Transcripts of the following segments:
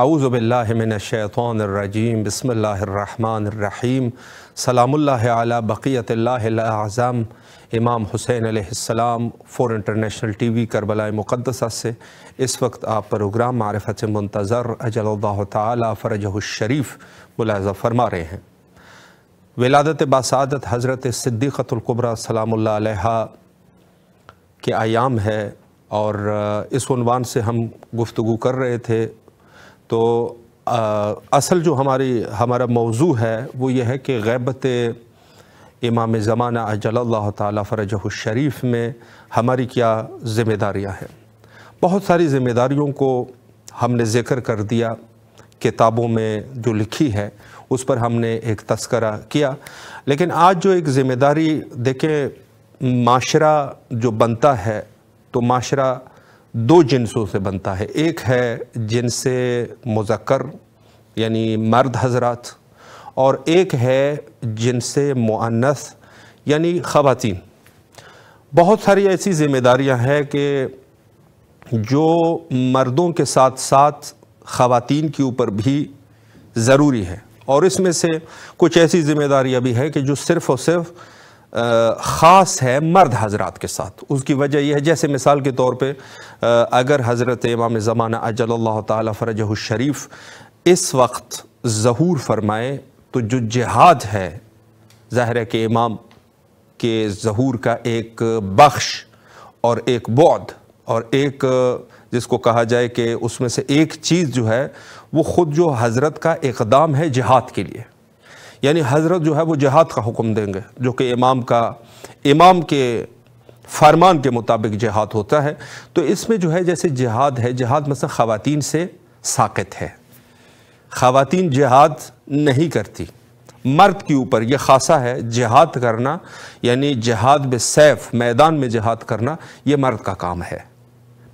आउज़बिल्लिमिनशैतरजीम बसमीम सलाम्ला बक़ीतल्लाज़म इमाम हुसैन आसमाम four international T V Karbala Muqaddasa से इस वक्त आप प्रोग्राम मारफत मुंतज़र अजल्ला तरजशरीफ़ मुलाजा फरमा रहे हैं विलादत बासादत हज़रत सिद्दीक़तुल्कुबरा सलामुल्ला के आयाम है और इस उनवान से हम गुफ्तु कर रहे थे तो आ, असल जो हमारी हमारा मौजू है वो ये है कि गैबत इमाम ज़माना अजल तरजह शरीफ में हमारी क्या ज़िम्मेदारियाँ हैं बहुत सारी ज़िम्मेदारियों को हमने ज़िक्र कर दिया किताबों में जो लिखी है उस पर हमने एक तस्करा किया लेकिन आज जो एक ज़िम्मेदारी देखें माशरा जो बनता है तो माशरा दो जिनसों से बनता है एक है जिनसे मुजक्र यानी मर्द हजरात और एक है जिनसे मुअन्नस यानी ख़वातीन बहुत सारी ऐसी ज़िम्मेदारियां हैं कि जो मर्दों के साथ साथ ख़वातीन के ऊपर भी ज़रूरी है और इसमें से कुछ ऐसी ज़िम्मेदारियां भी हैं कि जो सिर्फ़ और सिर्फ़ ख़ास है मर्द हजरात के साथ उसकी वजह यह है जैसे मिसाल के तौर पर अगर हज़रत इमाम ज़माना अजल तरजह शरीफ इस वक्त ज़हूर फरमाए तो जो जिहाद है ज़ाहिर के इमाम के ज़हूर का एक बख्श और एक बौद और एक जिसको कहा जाए कि उसमें से एक चीज़ जो है वो ख़ुद जो हज़रत का इकदाम है जिहाद के लिए यानी हज़रत जो है वो जहाद का हुक्म देंगे जो कि इमाम का इमाम के फरमान के मुताबिक जिहाद होता है तो इसमें जो है जैसे जहाद है जहाद मतलब ख़वातीन से साकत है ख़वातीन जहाद नहीं करती मर्द के ऊपर यह खासा है जहाद करना यानी जहाद में सैफ मैदान में जहाद करना ये मर्द का काम है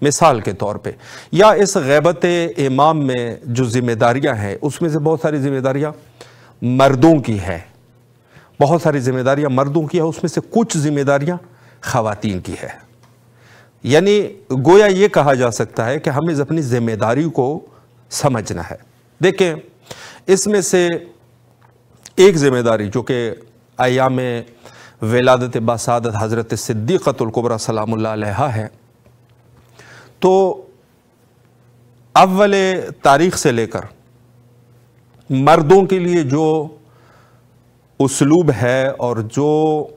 मिसाल के तौर पे या इस गैबत इमाम में जो ज़िम्मेदारियां हैं उसमें से बहुत सारी ज़िम्मेदारियां मर्दों की है बहुत सारी जिम्मेदारियां मर्दों की है उसमें से कुछ जिम्मेदारियां खातन की है यानी गोया ये कहा जा सकता है कि हमें अपनी जिम्मेदारी को समझना है देखें इसमें से एक जिम्मेदारी जो कि आयाम वेलादत बासादत हज़रत सिद्दीक़तुल्कुबरा सलाम है तो अव्वल तारीख़ से लेकर मर्दों के लिए जो उसलूब है और जो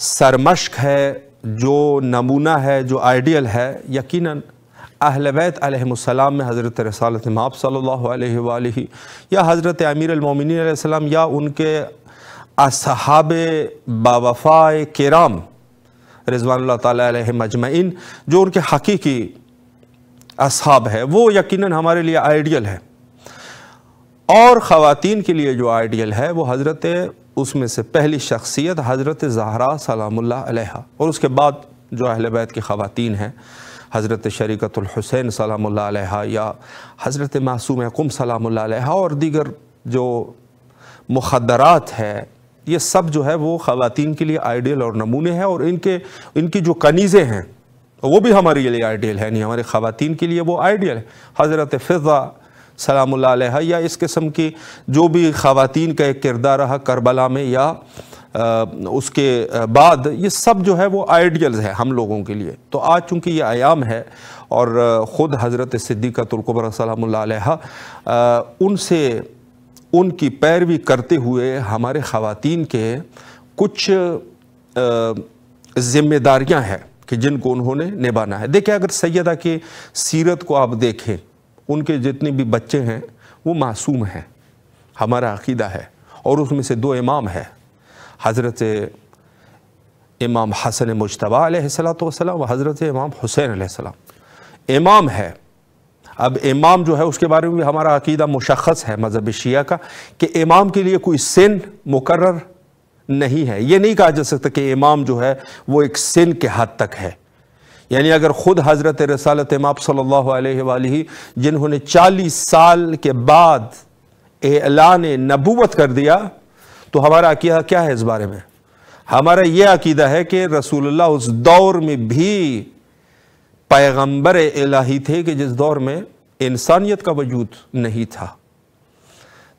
सरमश्क है जो नमूना है जो आइडियल है यकीनन अहलवैत आलम में हज़रत रसालत माप सल्लल्लाहु अलैहि या हज़रत अमीर अलमोमिन या उनके असहाब बावफ़ा कराम रिजवान तजमैन जो उनके हकीकी असहाब है वो यकीनन हमारे लिए आइडियल है और ख़वान के लिए जो आइडियल है वो हज़रत उसमें से पहली शख्सियत हज़रत जहरा सलामुल्ला और उसके बाद जो अहल बैत की ख़वान हैं हज़रत शरीकतुलहुसैन सलामुल्ला या हज़रत मासूम कुम सलामुल्ला और दीगर जो मुखदरात है ये सब जो है वो ख़वान के लिए आइडियल और नमूने हैं और इनके इनकी जो कनीज़ें हैं वो भी हमारे लिए आइडियल है नहीं हमारे ख़वान के लिए वो आइडियल है हज़रत फ़िज़ा सलाम या इस किस्म की जो भी ख़वान का एक किरदार रहा करबला में या आ, उसके बाद ये सब जो है वो आइडियल्स है हम लोगों के लिए तो आज चूँकि ये आयाम है और ख़ुद हज़रत तुलकबर सलाम उनसे उनकी पैरवी करते हुए हमारे ख़वान के कुछ ज़िम्मेदारियाँ हैं कि जिनको उन्होंने निभाना है देखिए अगर सैदा की सीरत को आप देखें उनके जितने भी बच्चे हैं वो मासूम हैं हमारा अकीदा है और उसमें से दो इमाम है हज़रत इमाम हसन मुशतबा सलाम हज़रत इमाम हुसैन आसलम इमाम है अब इमाम जो है उसके बारे में भी हमारा अकीदा मुशख़ है मज़हब शिया का कि इमाम के लिए कोई सिन मुकर नहीं है ये नहीं कहा जा सकता कि इमाम जो है वो एक सिन के हद तक है यानी अगर ख़ुद हज़रत रसालत माप सल्ला जिन्होंने चालीस साल के बाद एलान नबूवत कर दिया तो हमारा अकीदा क्या है इस बारे में हमारा ये अकीदा है कि रसूलुल्लाह उस दौर में भी पैगंबर इलाही थे कि जिस दौर में इंसानियत का वजूद नहीं था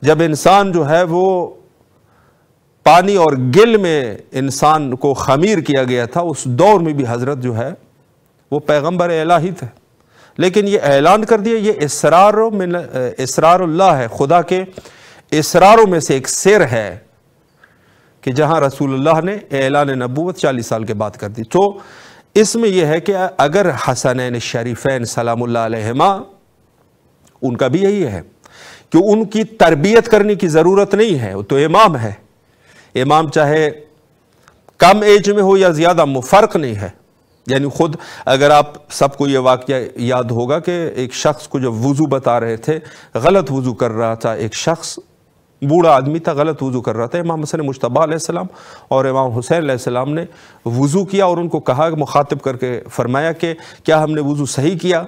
जब इंसान जो है वो पानी और गिल में इंसान को खमीर किया गया था उस दौर में भी हज़रत जो है वो पैगम्बर अला ही थे लेकिन ये ऐलान कर दिया ये इसरार इसरारल्ला है खुदा के इसरारों में से एक सिर है कि जहां रसूलुल्लाह ने ऐलान नबूत चालीस साल के बाद कर दी तो इसमें यह है कि अगर हसन शरीफ़ैन सलामा उनका भी यही है कि उनकी तरबियत करने की ज़रूरत नहीं है वो तो इमाम है इमाम चाहे कम एज में हो या ज़्यादा फ़र्क नहीं है यानी खुद अगर आप सबको ये वाक्य याद होगा कि एक शख्स को जब वज़ू बता रहे थे गलत वज़ू कर रहा था एक शख्स बूढ़ा आदमी था गलत वज़ू कर रहा था इमाम हसन मुशतबा और इमाम हुसैन ने वज़ू किया और उनको कहा मुखातब करके फ़रमाया कि क्या हमने वज़ू सही किया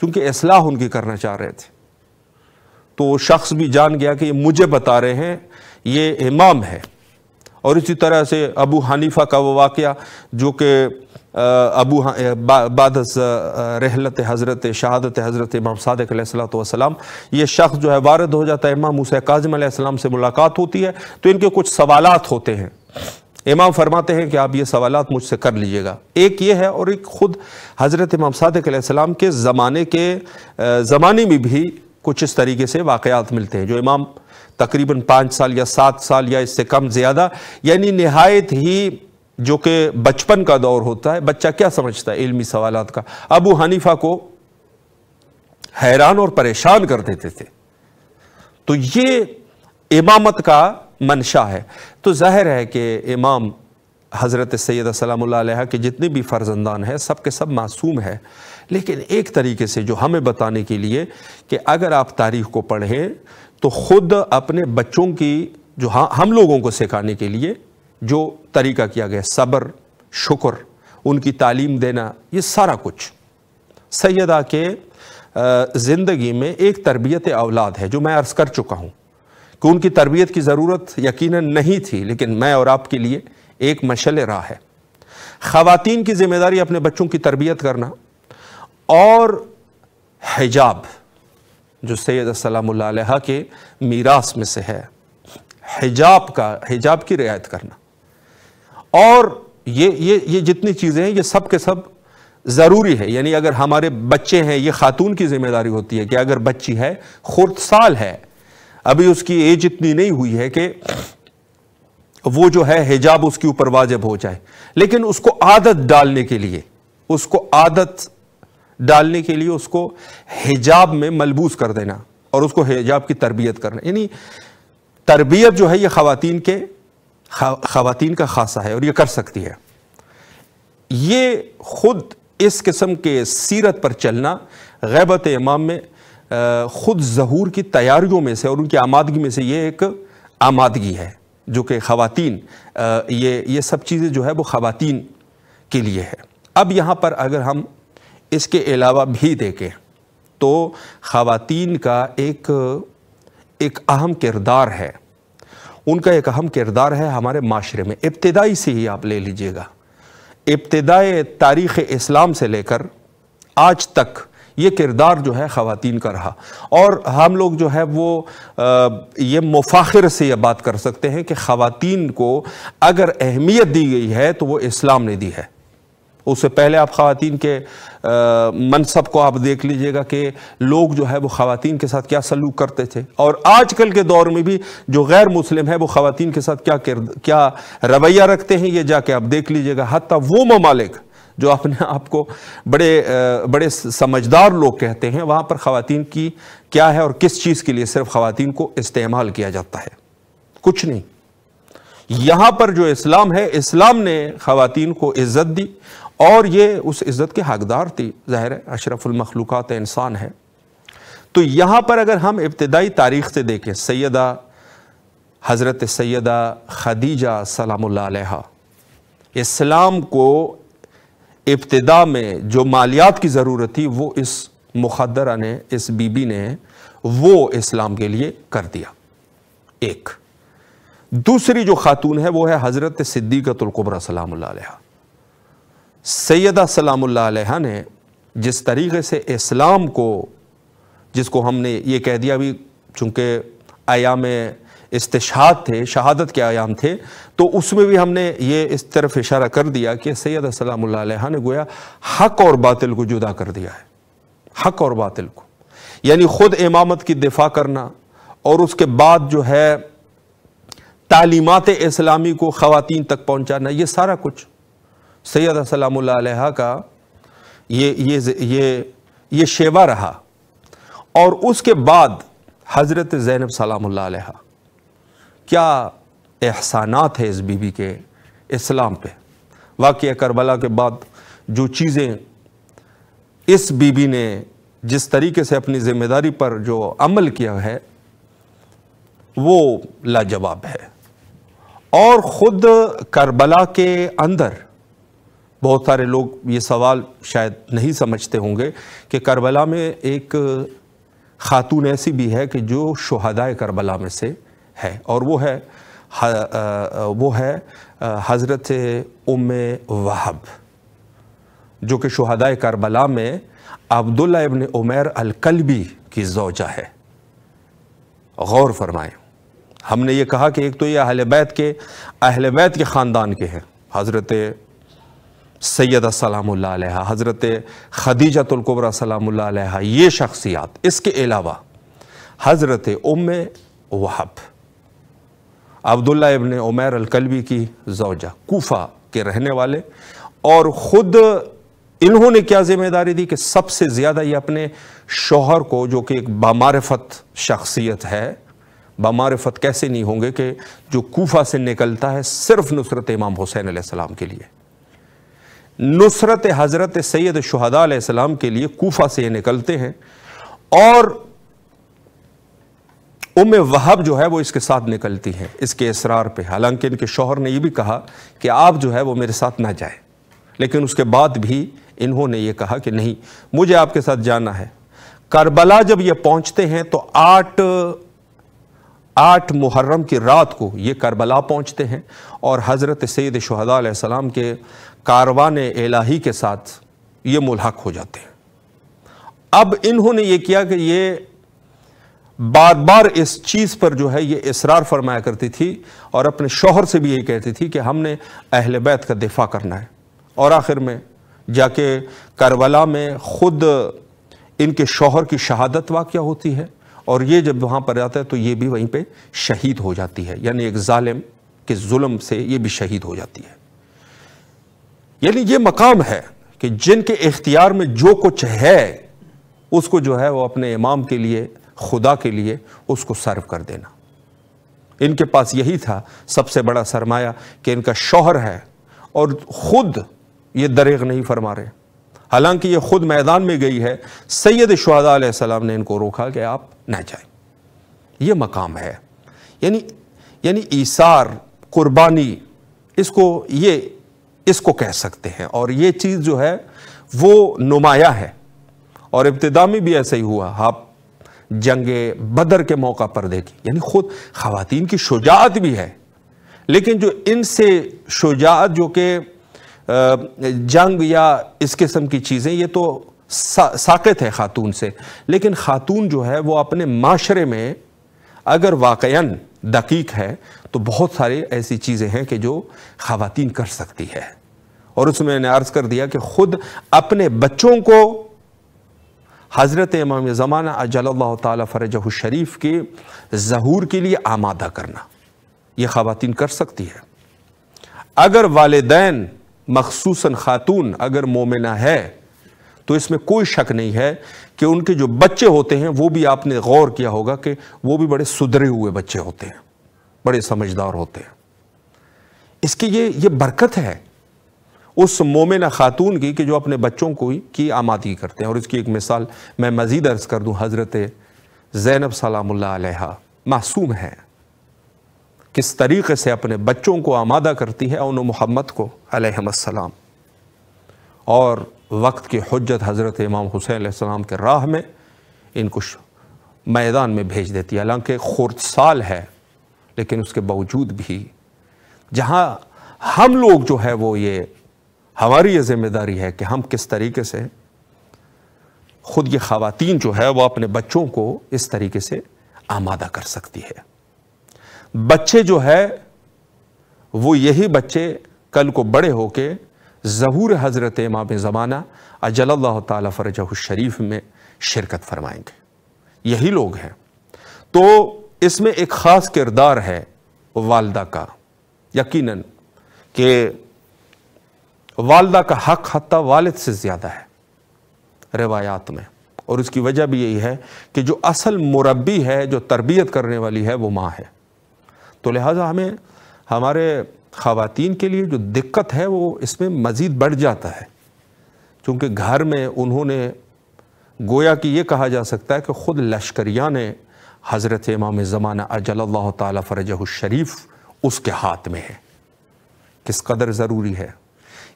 क्योंकि असलाह उनकी करना चाह रहे थे तो शख्स भी जान गया कि ये मुझे बता रहे हैं ये इमाम है और इसी तरह से अबू हनीफा का वो वाक़ जो कि अबू बाद रहलत हज़रत शहादत हज़रत इमाम सदक सलाम ये शख्स जो है वारद हो जाता है इमाम मूसा काजम से मुलाकात होती है तो इनके कुछ सवालत होते हैं इमाम फरमाते हैं कि आप ये सवाल मुझसे कर लीजिएगा एक ये है और एक ख़ुद हज़रत इमाम सदक के ज़माने के ज़माने में भी कुछ इस तरीके से वाकयात मिलते हैं जो इमाम तकरीबन पाँच साल या सात साल या इससे कम ज़्यादा यानी नहायत ही जो कि बचपन का दौर होता है बच्चा क्या समझता है इलमी सवाल का अबू हनीफा को हैरान और परेशान कर देते थे तो ये इमामत का मंशा है तो जाहिर है कि इमाम हज़रत सैद सलाम के जितने भी फ़र्जंदान हैं सब के सब मासूम है लेकिन एक तरीके से जो हमें बताने के लिए कि अगर आप तारीख़ को पढ़ें तो ख़ुद अपने बच्चों की जो हाँ हम लोगों को सिखाने के लिए जो तरीका किया गया सब्र शुक्र उनकी तालीम देना ये सारा कुछ सैदा के ज़िंदगी में एक तरबियत अवलाद है जो मैं अर्ज़ कर चुका हूँ कि उनकी तरबियत की ज़रूरत यकीनन नहीं थी लेकिन मैं और आपके लिए एक मशल रहा है खातन की ज़िम्मेदारी अपने बच्चों की तरबियत करना और हिजाब जो सैद सलाम्ला के मीरास में से है हिजाब का हिजाब की रियायत करना और ये ये ये जितनी चीज़ें हैं ये सब के सब ज़रूरी है यानी अगर हमारे बच्चे हैं ये खातून की ज़िम्मेदारी होती है कि अगर बच्ची है खुर्द साल है अभी उसकी एज इतनी नहीं हुई है कि वो जो है हिजाब उसके ऊपर वाजिब हो जाए लेकिन उसको आदत डालने के लिए उसको आदत डालने के लिए उसको हिजाब में मलबूस कर देना और उसको हिजाब की तरबियत करना यानी तरबियत जो है ये ख़वान के ख़वान का खासा है और ये कर सकती है ये खुद इस किस्म के सीरत पर चलना गैबत इमाम में ख़ुद जहूर की तैयारियों में से और उनकी आमादगी में से ये एक आमादगी है जो कि खातन ये ये सब चीज़ें जो है वो ख़वान के लिए है अब यहाँ पर अगर हम इसके अलावा भी देखें तो ख़वातीन का एक एक अहम किरदार है उनका एक अहम किरदार है हमारे माशरे में इब्तदाई से ही आप ले लीजिएगा इब्तदाई तारीख़ इस्लाम से लेकर आज तक ये किरदार जो है ख़वातीन का रहा और हम लोग जो है वो ये मुफाखिर से ये बात कर सकते हैं कि ख़वातीन को अगर अहमियत दी गई है तो वो इस्लाम ने दी है उससे पहले आप ख़वातीन के मनसब को आप देख लीजिएगा कि लोग जो है वो ख़वातीन के साथ क्या सलूक करते थे और आजकल के दौर में भी जो गैर मुस्लिम है वो ख़वातीन के साथ क्या क्या रवैया रखते हैं ये जाके आप देख लीजिएगा हती वो ममालिक जो अपने आप को बड़े बड़े समझदार लोग कहते हैं वहाँ पर ख़वान की क्या है और किस चीज़ के लिए सिर्फ ख़वान को इस्तेमाल किया जाता है कुछ नहीं यहाँ पर जो इस्लाम है इस्लाम ने ख़वान को इज़्ज़त दी और ये उस इज़्ज़त के हकदार थी ज़ाहिर है इंसान है तो यहाँ पर अगर हम इब्तदाई तारीख से देखें सैदा हज़रत सैदा खदीजा सलाम इस्लाम को इब्तदा में जो मालियात की ज़रूरत थी वो इस मुखदरा ने इस बीबी ने वो इस्लाम के लिए कर दिया एक दूसरी जो खातून है वो है हज़रत सिद्दीकतुलकुबरा सलाम सैदा सलाम ने जिस तरीके से इस्लाम को जिसको हमने ये कह दिया भी चूँकि आयाम इस्तेशाद थे शहादत के आयाम थे तो उसमें भी हमने ये इस तरफ इशारा कर दिया कि सैद सलाम ने गोया हक और बातिल को जुदा कर दिया है हक और बातिल को यानी ख़ुद इमामत की दिफा करना और उसके बाद जो है तालीमत इस्लामी को ख़वान तक पहुँचाना ये सारा कुछ सैद सलाम का ये ये ये ये शेवा रहा और उसके बाद हज़रत ज़ैनब सलाम क्या एहसानात है इस बीबी के इस्लाम पे वाक़ करबला के बाद जो चीज़ें इस बीबी ने जिस तरीके से अपनी ज़िम्मेदारी पर जो अमल किया है वो लाजवाब है और ख़ुद करबला के अंदर बहुत सारे लोग ये सवाल शायद नहीं समझते होंगे कि करबला में एक खातून ऐसी भी है कि जो शहदाए करबला में से है और वो है वो है हज़रत उम वहब जो कि शहदाय करबला में अब्दुल्ला इबन उमर अलकलबी की जोजा है गौर फरमाएं हमने ये कहा कि एक तो ये अहल बैत के अहल बैत के ख़ानदान के हैं हज़रत सैद सलाम हज़रत खदीजतुल्कुबरा सलाम ये शख्सियात इसके अलावा हज़रत उम वहब अब्दुल्ला इबन उमैर अलकलबी की जौजा कोफा के रहने वाले और ख़ुद इन्होंने क्या जिम्मेदारी दी कि सबसे ज़्यादा ये अपने शोहर को जो कि एक बामारफत शख्सियत है बामारफत कैसे नहीं होंगे कि जो कोफा से निकलता है सिर्फ नुसरत इमाम हुसैन सलाम के लिए नुसरत हज़रत सैद शहदाम के लिए कोफा से ये निकलते हैं और उम वहब जो है वो इसके साथ निकलती हैं इसके इसरार पे हालांकि इनके शोहर ने ये भी कहा कि आप जो है वो मेरे साथ ना जाए लेकिन उसके बाद भी इन्होंने ये कहा कि नहीं मुझे आपके साथ जाना है करबला जब ये पहुंचते हैं तो आठ आठ मुहर्रम की रात को ये करबला पहुंचते हैं और हज़रत सैद शहदा के कारवान एलाही के साथ ये मुलहक हो जाते हैं अब इन्होंने ये किया कि ये बार बार इस चीज़ पर जो है ये इसरार फरमाया करती थी और अपने शोहर से भी यही कहती थी कि हमने अहल बैत का दिफा करना है और आखिर में जाके करबला में ख़ुद इनके शोहर की शहादत वाक्य होती है और ये जब वहाँ पर जाता है तो ये भी वहीं पे शहीद हो जाती है यानी एक ालिम के जुल्म से ये भी शहीद हो जाती है यानी ये मकाम है कि जिनके इख्तियार में जो कुछ है उसको जो है वो अपने इमाम के लिए खुदा के लिए उसको सर्व कर देना इनके पास यही था सबसे बड़ा सरमाया कि इनका शौहर है और ख़ुद ये दरेग नहीं फरमा रहे हालांकि ये ख़ुद मैदान में गई है सैद सलाम ने इनको रोका कि आप न जाएं ये मकाम है यानी यानी ईसार कुर्बानी इसको ये इसको कह सकते हैं और ये चीज़ जो है वो नुमाया है और इब्तदा में भी ऐसा ही हुआ आप जंग बदर के मौका पर देखी यानी खुद खातन की शुजात भी है लेकिन जो इनसे शुजात जो कि जंग या इस किस्म की चीज़ें ये तो सा, साकत है ख़ातून से लेकिन ख़ातून जो है वो अपने माशरे में अगर वाक दकीक है तो बहुत सारी ऐसी चीज़ें हैं कि जो खातन कर सकती है और उसमें मैंने अर्ज़ कर दिया कि ख़ुद अपने बच्चों को हज़रत इमाम ज़माना अजल्ला शरीफ के जहूर के लिए आमादा करना ये ख़वान कर सकती है अगर वालदेन मखसूस ख़ातून अगर मोमिना है तो इसमें कोई शक नहीं है कि उनके जो बच्चे होते हैं वो भी आपने गौर किया होगा कि वो भी बड़े सुधरे हुए बच्चे होते हैं बड़े समझदार होते हैं इसकी ये ये बरकत है उस मोमिन ख़ातून की कि जो अपने बच्चों को की आमादगी करते हैं और इसकी एक मिसाल मैं मज़ीद अर्ज़ कर दूँ हज़रत ज़ैनब सलामुल्ला मासूम हैं किस तरीक़े से अपने बच्चों को आमादा करती है उन मोहम्मद को अलहमसलाम और वक्त की हजत हज़रत इमाम हुसैन सलाम के राह में इन कुछ मैदान में भेज देती है हालांकि खुरसाल है लेकिन उसके बावजूद भी जहाँ हम लोग जो है वो ये हमारी ये जिम्मेदारी है कि हम किस तरीके से ख़ुद ये खातन जो है वह अपने बच्चों को इस तरीके से आमादा कर सकती है बच्चे जो है वो यही बच्चे कल को बड़े होके ज़हूर हज़रत इमाम ज़माना अजल तरजह शरीफ में शिरकत फरमाएंगे यही लोग हैं तो इसमें एक ख़ास किरदार है वालदा का यकीनन के वालदा का हक हत वालद से ज़्यादा है रिवायात में और उसकी वजह भी यही है कि जो असल मुरबी है जो तरबियत करने वाली है वो माँ है तो लिहाजा हमें हमारे ख़वातीन के लिए जो दिक्कत है वो इसमें मज़ीद बढ़ जाता है क्योंकि घर में उन्होंने गोया कि ये कहा जा सकता है कि ख़ुद लश्करिया ने हज़रत इमाम ज़माना अजल तरजरीफ उसके हाथ में है किस कदर ज़रूरी है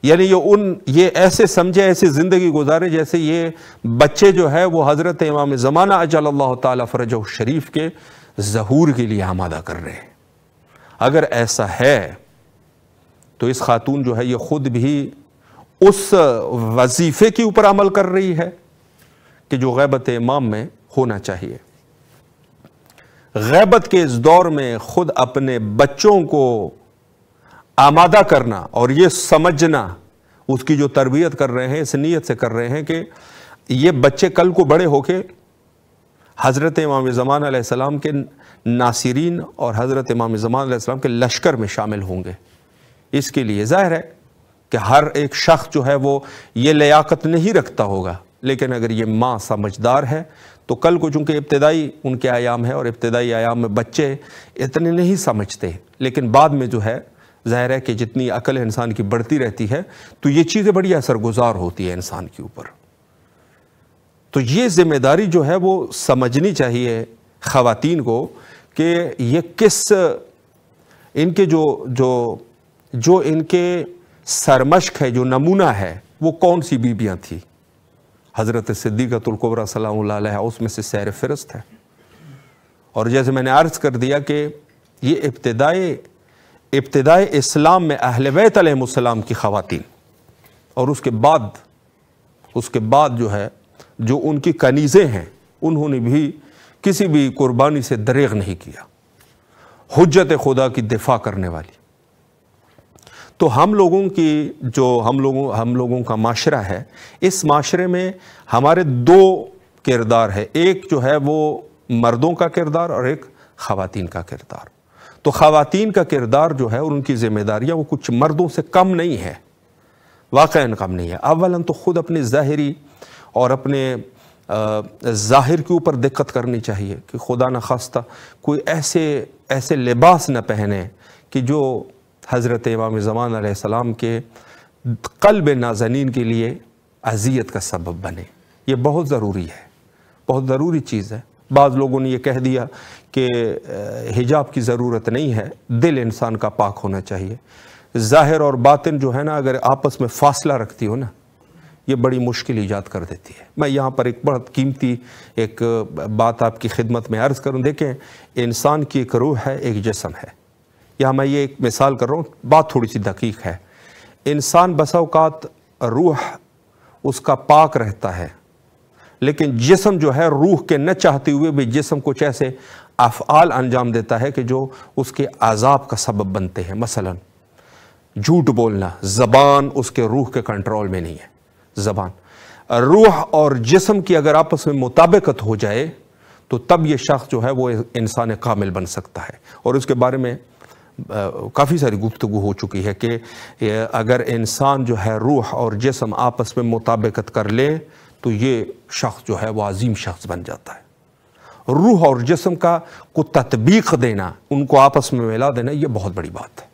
यानी ये उन ये ऐसे समझे ऐसे ज़िंदगी गुजारे जैसे ये बच्चे जो है वो हज़रत इमाम ज़माना अजल तरज शरीफ के जहूर के लिए आमादा कर रहे हैं अगर ऐसा है तो इस खातून जो है ये ख़ुद भी उस वजीफ़े के ऊपर अमल कर रही है कि जो गैबत इमाम में होना चाहिए गैबत के इस दौर में ख़ुद अपने बच्चों को आमादा करना और ये समझना उसकी जो तरबियत कर रहे हैं इस नीयत से कर रहे हैं कि ये बच्चे कल को बड़े होके हज़रत इमाम ज़मान सलाम के नासिरीन और हज़रत इमाम ज़मान सलाम के लश्कर में शामिल होंगे इसके लिए ज़ाहिर है कि हर एक शख्स जो है वो ये लियाकत नहीं रखता होगा लेकिन अगर ये माँ समझदार है तो कल को चूँकि इब्तदाई उनके आयाम है और इब्तदाई आयाम में बच्चे इतने नहीं समझते लेकिन बाद में जो है ज़ाहिर है कि जितनी अकल इंसान की बढ़ती रहती है तो ये चीज़ें बड़ी असरगुजार होती है इंसान के ऊपर तो ये जिम्मेदारी जो है वो समझनी चाहिए ख़वातीन को कि ये किस इनके जो जो जो इनके सरमश्क है जो नमूना है वो कौन सी बीबियाँ थी हज़रत सिद्दीकतुल्कुबरा सलाम उसमें से सैर फहरस्त है और जैसे मैंने अर्ज़ कर दिया कि ये इब्तदाई इब्तदाई इस्लाम में अहल बैत की खातिन और उसके बाद उसके बाद जो है जो उनकी कनीज़ें हैं उन्होंने भी किसी भी कुर्बानी से दरेग नहीं किया हजरत खुदा की दिफा करने वाली तो हम लोगों की जो हम लोगों हम लोगों का माशरा है इस माशरे में हमारे दो किरदार है एक जो है वो मर्दों का किरदार और एक ख़वान का किरदार तो खातन का किरदार जो है और उनकी ज़िम्मेदारियाँ वो कुछ मर्दों से कम नहीं है वाक़ कम नहीं है अवला तो ख़ुद अपने ज़ाहरी और अपने ज़ाहिर के ऊपर दिक्कत करनी चाहिए कि खुदा न खास्ता कोई ऐसे ऐसे लिबास न पहने कि जो हज़रत इमाम ज़मान के कल्ब नाजनीन के लिए अजियत का सबब बने ये बहुत ज़रूरी है बहुत ज़रूरी चीज़ है बाद लोगों ने यह कह दिया कि हिजाब की ज़रूरत नहीं है दिल इंसान का पाक होना चाहिए ज़ाहिर और बातिन जो है ना अगर आपस में फासला रखती हो ना ये बड़ी मुश्किल ईजाद कर देती है मैं यहाँ पर एक बहुत कीमती एक बात आपकी खिदमत में अर्ज़ करूँ देखें इंसान की एक रूह है एक जिसम है यहाँ मैं ये एक मिसाल कर रहा हूँ बात थोड़ी सी दकीक है इंसान बसाओकात रूह उसका पाक रहता है लेकिन जिसम जो है रूह के न चाहते हुए भी जिसम कुछ ऐसे अफ़ाल अंजाम देता है कि जो उसके आज़ाब का सबब बनते हैं मसलन झूठ बोलना ज़बान उसके रूह के कंट्रोल में नहीं है ज़बान रूह और जिसम की अगर आपस में मुताबिकत हो जाए तो तब ये शख्स जो है वो इंसान कामिल बन सकता है और उसके बारे में काफ़ी सारी गुफ्तु हो चुकी है कि अगर इंसान जो है रूह और जिसम आपस में मुताबिकत कर ले तो ये शख्स जो है वो अजीम शख्स बन जाता है रूह और जिसम का को तत्बीक देना उनको आपस में मिला देना ये बहुत बड़ी बात है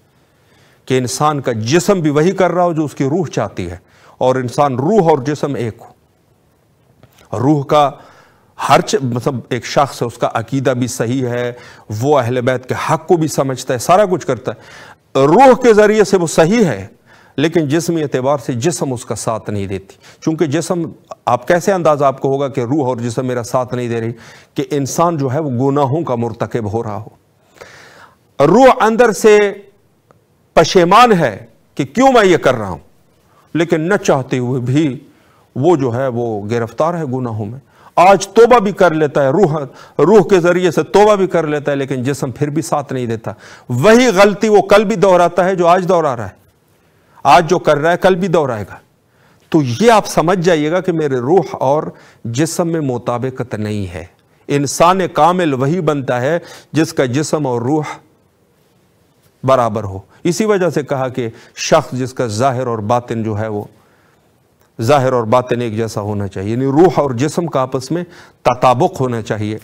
कि इंसान का जिसम भी वही कर रहा हो जो उसकी रूह चाहती है और इंसान रूह और जिसम एक हो रूह का हर मतलब एक शख्स है उसका अकीदा भी सही है वो अहल बैत के हक को भी समझता है सारा कुछ करता है रूह के ज़रिए से वो सही है लेकिन जिसम एतबार से जिसम उसका साथ नहीं देती चूँकि जिसम आप कैसे अंदाज़ा आपको होगा कि रूह और जिसम मेरा साथ नहीं दे रही कि इंसान जो है वह गुनाहों का मरतकब हो रहा हो रूह अंदर से पशेमान है कि क्यों मैं ये कर रहा हूँ लेकिन न चाहते हुए भी वो जो है वो गिरफ्तार है गुनाहों में आज तोबा भी कर लेता है रूह रूह के ज़रिए से तोबा भी कर लेता है लेकिन जिसम फिर भी साथ नहीं देता वही गलती वो कल भी दोहराता है जो आज दोहरा रहा है आज जो कर रहा है कल भी दोहराएगा तो ये आप समझ जाइएगा कि मेरे रूह और जिसम में मुताबिकत नहीं है इंसान कामिल वही बनता है जिसका जिसम और रूह बराबर हो इसी वजह से कहा कि शख्स जिसका ज़ाहिर और बातिन जो है वो ज़ाहिर और बातिन एक जैसा होना चाहिए यानी रूह और जिसम का आपस में तताबुक होना चाहिए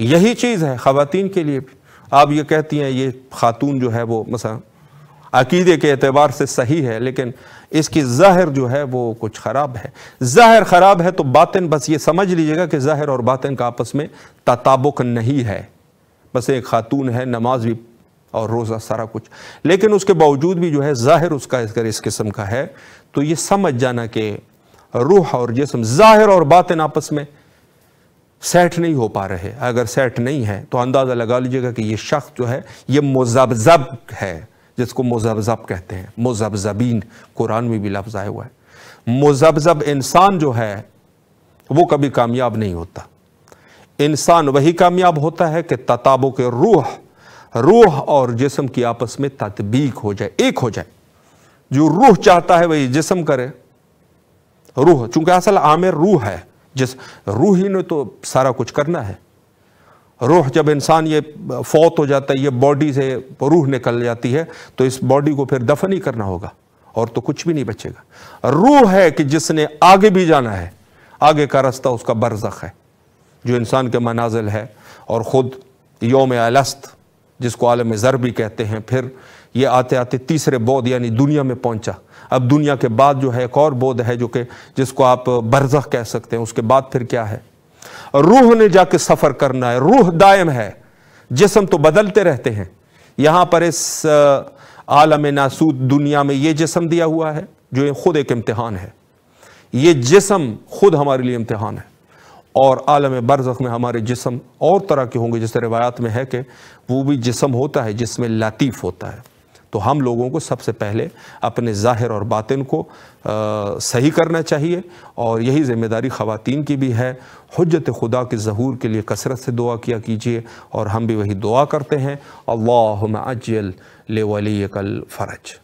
यही चीज़ है ख़वातीन के लिए भी आप ये कहती हैं ये खातून जो है वो मसा अकीदे के अतबार से सही है लेकिन इसकी ज़ाहिर जो है वो कुछ ख़राब है ज़ाहिर ख़राब है तो बातिन बस ये समझ लीजिएगा कि ज़ाहिर और बातिन का आपस में तताबुक नहीं है बस एक खातून है नमाज भी और रोज़ा सारा कुछ लेकिन उसके बावजूद भी जो है ज़ाहिर उसका अगर इस किस्म का है तो ये समझ जाना कि रूह और जिसम ज़ाहिर और बातिन आपस में सेट नहीं हो पा रहे अगर सेट नहीं है तो अंदाज़ा लगा लीजिएगा कि ये शख्स जो है ये मुजबजब है जिसको मुजबजब कहते हैं मुजबजबीन कुरान में भी लफ्ज़ आया हुआ है मुजबजब इंसान जो है वो कभी कामयाब नहीं होता इंसान वही कामयाब होता है कि तताबों के रूह रूह और जिसम की आपस में तदबीक हो जाए एक हो जाए जो रूह चाहता है वही जिसम करे रूह चूंकि असल आमिर रूह है जिस रूह ही ने तो सारा कुछ करना है रूह जब इंसान ये फौत हो जाता है ये बॉडी से रूह निकल जाती है तो इस बॉडी को फिर दफन ही करना होगा और तो कुछ भी नहीं बचेगा रूह है कि जिसने आगे भी जाना है आगे का रास्ता उसका बरजख है जो इंसान के मनाजिल है और ख़ुद योम अलस्त जिसको आलम ज़र भी कहते हैं फिर ये आते आते तीसरे बौद्ध यानी दुनिया में पहुंचा अब दुनिया के बाद जो है एक और बोध है जो कि जिसको आप बरजख कह सकते हैं उसके बाद फिर क्या है रूह ने जाके सफ़र करना है रूह दायम है जिसम तो बदलते रहते हैं यहां पर इस आलम नासूद दुनिया में ये जिसम दिया हुआ है जो ख़ुद एक इम्तिहान है ये जिसम खुद हमारे लिए इम्तिहान है और आलम बरजख में हमारे जिसम और तरह के होंगे जैसे रिवायात में है कि वो भी जिसम होता है जिसमें लतीफ़ होता है तो हम लोगों को सबसे पहले अपने ज़ाहिर और बातिन को आ, सही करना चाहिए और यही ज़िम्मेदारी ख़वातीन की भी है हजत खुदा के जहूर के लिए कसरत से दुआ किया कीजिए और हम भी वही दुआ करते हैं अल्लाह अजल ले वली कल फ़रज